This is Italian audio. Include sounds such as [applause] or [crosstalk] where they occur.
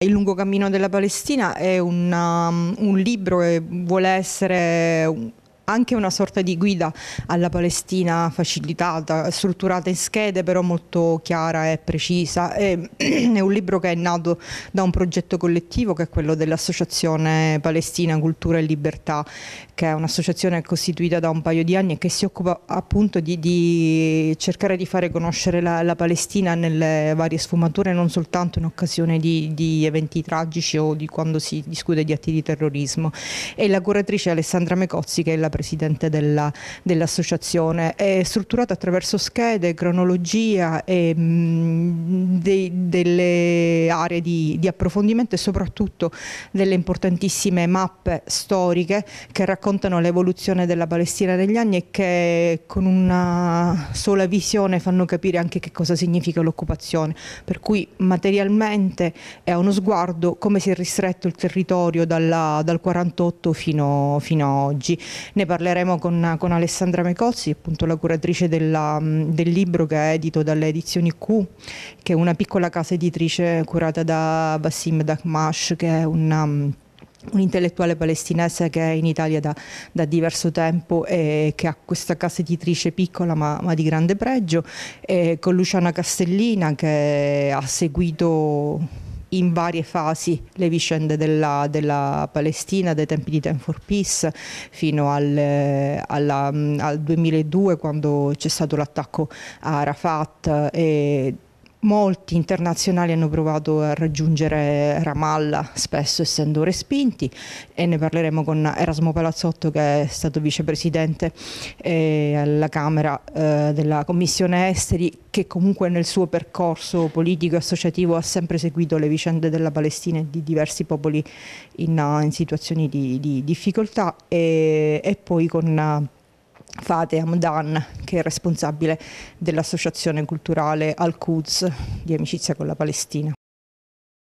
Il lungo cammino della Palestina è un, um, un libro che vuole essere anche una sorta di guida alla Palestina facilitata, strutturata in schede però molto chiara e precisa. È, [clears throat] è un libro che è nato da un progetto collettivo che è quello dell'Associazione Palestina Cultura e Libertà, che è un'associazione costituita da un paio di anni e che si occupa appunto di, di cercare di fare conoscere la, la, Palestina nelle varie sfumature, non soltanto in occasione di, di eventi tragici o di quando si discute di atti di terrorismo. E la curatrice Alessandra Mecozzi, che è la presidente della, dell'associazione. È strutturata attraverso schede, cronologia e, mh, mm, dei, delle aree di, di approfondimento e soprattutto delle importantissime mappe storiche che raccontano l'evoluzione della Palestina negli anni e che con una sola visione fanno capire anche che cosa significa l'occupazione. Per cui materialmente è uno sguardo come si è ristretto il territorio dalla, dal 48 fino, fino, a oggi. Ne parleremo con, con Alessandra Mecozzi, appunto la curatrice della, del libro che è edito dalle edizioni Q, che è una piccola casa editrice curata da Bassim Dakmash, che è una un intellettuale palestinese che è in Italia da, da, diverso tempo e che ha questa casa editrice piccola ma, ma di grande pregio, e con Luciana Castellina che ha seguito in varie fasi le vicende della, della Palestina, dai tempi di Time for Peace fino al, eh, alla, mm, al 2002 quando c'è stato l'attacco a Arafat e Molti internazionali hanno provato a raggiungere Ramallah, spesso essendo respinti, e ne parleremo con Erasmo Palazzotto che è stato vicepresidente eh, alla Camera eh, della Commissione Esteri, che comunque nel suo percorso politico e associativo ha sempre seguito le vicende della Palestina e di diversi popoli in, in situazioni di, di difficoltà, e, e, poi con Fateh Hamdan, che è responsabile dell'associazione culturale Al-Quds di Amicizia con la Palestina.